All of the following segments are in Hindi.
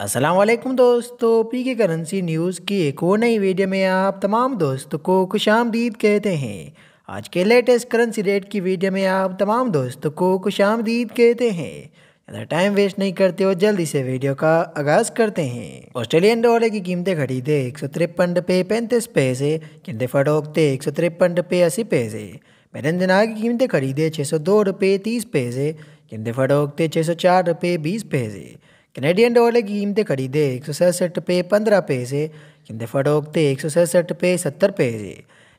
असलम दोस्तों पी के करेंसी न्यूज़ की एक और नई वीडियो में आप तमाम दोस्तों को खुश आमदीद कहते हैं आज के लेटेस्ट करेंसी रेट की वीडियो में आप तमाम दोस्तों को खुश आमदीद कहते हैं ज़्यादा टाइम वेस्ट नहीं करते और जल्दी से वीडियो का आगाज़ करते हैं ऑस्ट्रेलियन डॉलर की कीमतें घटी थे एक सौ तिरपन रुपये पैंतीस पैसे कीमतें फटोक थे एक सौ तिरपन रुपये अस्सी पैसे मेरे दिना की कीमतें खरीदे छः सौ दो रुपये तीस पैसे कीमतें फटोक थे छः सौ चार रुपये बीस पैसे कनेडियन डॉलर की कीमतें खरीदे एक सौ सड़सठ पे पंद्रह पैसे कीमतें फरोखते एक सौ सड़सठ पे सत्तर पैसे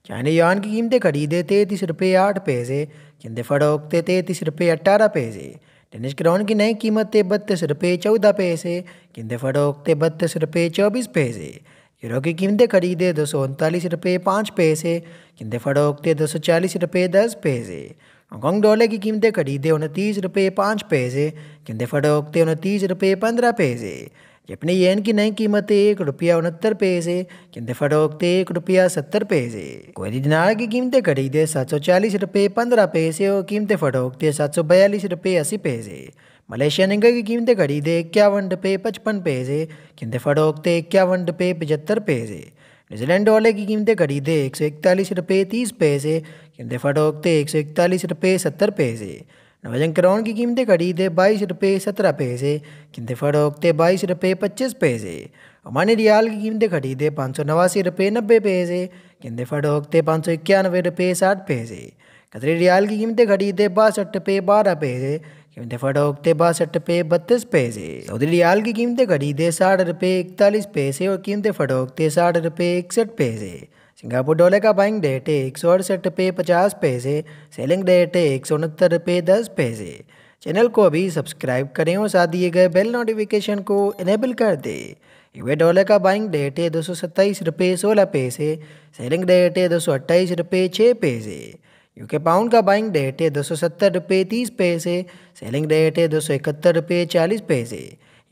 चाइना यान की कीमतें खरीदे तैंतीस रुपये आठ पैसे कीमतें फरोखते तैंतीस रुपये अट्ठारह पैसे टेनिस ग्राउंड की नई थे बत्तीस रुपये चौदह पैसे कीमतें फरोखते बत्तीस रुपये चौबीस पैसे यूरो की कीमतें खरीदे दो सौ उनतालीस रुपये पाँच पैसे कीमतें फरोखते दो सौ चालीस रुपये दस पैसे हांगकांग डॉलर की कीमतें खरीदे उनतीस रुपये पाँच पैसे किंदे फटोकते उनतीस रुपये पंद्रह पैसे जपनी येन की नई कीमतें एक रुपया उनहत्तर पैसे किंदे फटोकते एक रुपया सत्तर पैसे कोयली दिनार की कीमतें खरीदे सात सौ चालीस रुपये पंद्रह पैसे और कीमतें फटोकते सात सौ बयालीस रुपये अस्सी पैसे मलेशिया इंगा की कीमतें खरीदे इक्यावन रुपये पचपन पैसे किंदे फटोकते इक्यावन रुपये पचहत्तर पैसे न्यूजीलैंड डॉलर की कीमतें थे एक सौ इकतालीस रुपये तीस पैसे कीमतें फटोकते एक सौ इकतालीस रुपये सत्तर पैसे नवजन करोड़ की कीमतें थे बाईस रुपये सत्रह पैसे कीमतें थे बाईस रुपये पच्चीस पैसे अमानी रियाल की कीमतें थे पाँच सौ नवासी रुपये नब्बे पैसे कीमतें फटोकते पाँच सौ इक्यानवे रुपये साठ पैसे कतरी रियाल की कीमतें थे बासठ रुपये बारह पैसे दफ़ा उगते बासठ रुपये बत्तीस पैसे चौधरी रियाल की कीमतें खरीदे साठ रुपये इकतालीस पैसे और कीमतें फटोकते साठ रुपये इकसठ पैसे सिंगापुर डॉलर का बाइंग डेट है एक सौ अड़सठ रुपये पचास पैसे सेलिंग डेट है एक सौ उनहत्तर रुपये दस पैसे चैनल को अभी सब्सक्राइब करें और साथ दिए गए बेल नोटिफिकेशन को इनेबल कर दें यूए डॉलर का बाइंग डेट है दो सौ सत्ताईस रुपये सोलह पैसे सेलिंग डेट है दो सौ अट्ठाईस रुपये छः पैसे क्योंकि पाउंड का बाइंग रेट है दो सौ सत्तर रुपये तीस पैसे सेलिंग रेट है दो सौ इकहत्तर रुपये चालीस पैसे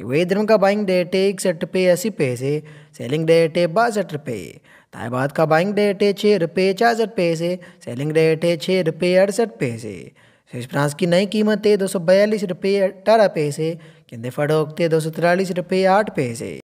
यूए धर्म का बाइंग रेट है इकसठ रुपये अस्सी पैसे सेलिंग रेट है बासठ रुपये ताइबाद का बाइंग रेट है छः रुपये छियासठ पैसे सेलिंग रेट है छः रुपये अड़सठ पैसे स्विस फ्रांस की नई कीमत है दो सौ बयालीस रुपये अठारह पैसे केंद्र फड़ोकते दो सौ तिरालीस रुपये आठ पैसे